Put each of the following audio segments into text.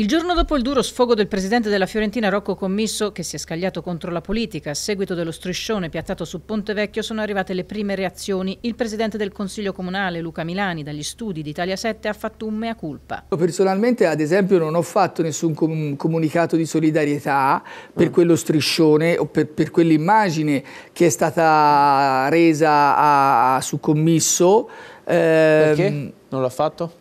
Il giorno dopo il duro sfogo del presidente della Fiorentina Rocco Commisso, che si è scagliato contro la politica, a seguito dello striscione piattato su Ponte Vecchio, sono arrivate le prime reazioni. Il presidente del Consiglio Comunale, Luca Milani, dagli studi di Italia 7, ha fatto un mea culpa. Io Personalmente, ad esempio, non ho fatto nessun com comunicato di solidarietà per mm. quello striscione o per, per quell'immagine che è stata resa a, a, su Commisso. Eh, Perché? Ehm, non l'ha fatto?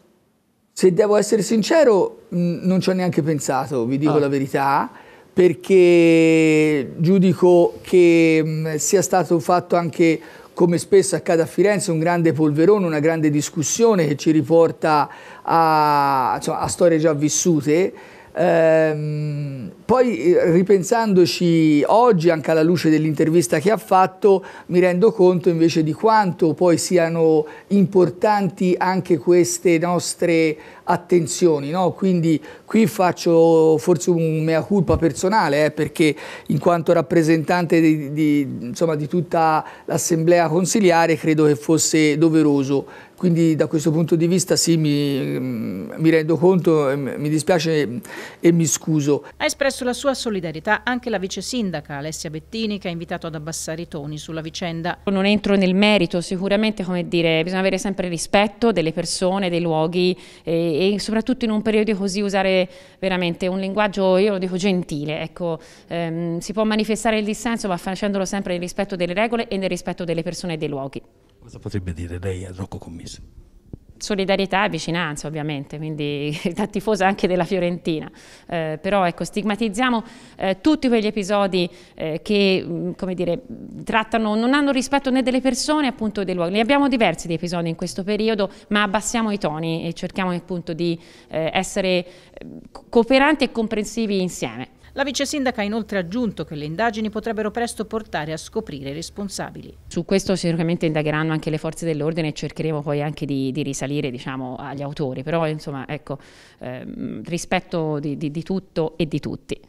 Se devo essere sincero, mh, non ci ho neanche pensato, vi dico ah. la verità, perché giudico che mh, sia stato fatto anche, come spesso accade a Firenze, un grande polverone, una grande discussione che ci riporta a, insomma, a storie già vissute Ehm, poi eh, ripensandoci oggi anche alla luce dell'intervista che ha fatto mi rendo conto invece di quanto poi siano importanti anche queste nostre attenzioni. No? Quindi qui faccio forse un mea culpa personale, eh, perché in quanto rappresentante di, di, insomma, di tutta l'assemblea consiliare credo che fosse doveroso quindi da questo punto di vista sì, mi, mm, mi, rendo conto, mi dispiace e mi scuso. Ha espresso la sua solidarietà anche la vice sindaca Alessia Bettini che ha invitato ad abbassare i toni sulla vicenda. Non entro nel merito, sicuramente come dire, bisogna avere sempre rispetto delle persone, dei luoghi eh, e, soprattutto in un periodo così usare veramente un linguaggio, io lo dico gentile, ecco, ehm, si può manifestare il dissenso ma facendolo sempre nel rispetto delle regole e nel rispetto delle persone e dei luoghi. Cosa potrebbe dire lei a Rocco Commisso? solidarietà e vicinanza ovviamente, quindi da tifosa anche della Fiorentina, eh, però ecco, stigmatizziamo eh, tutti quegli episodi eh, che mm, dire, trattano, non hanno rispetto né delle persone appunto dei luoghi, ne abbiamo diversi di episodi in questo periodo, ma abbassiamo i toni e cerchiamo appunto di eh, essere eh, cooperanti e comprensivi insieme. La vice sindaca ha inoltre aggiunto che le indagini potrebbero presto portare a scoprire i responsabili. Su questo sicuramente indagheranno anche le forze dell'ordine e cercheremo poi anche di, di risalire diciamo, agli autori, però insomma ecco, eh, rispetto di, di, di tutto e di tutti.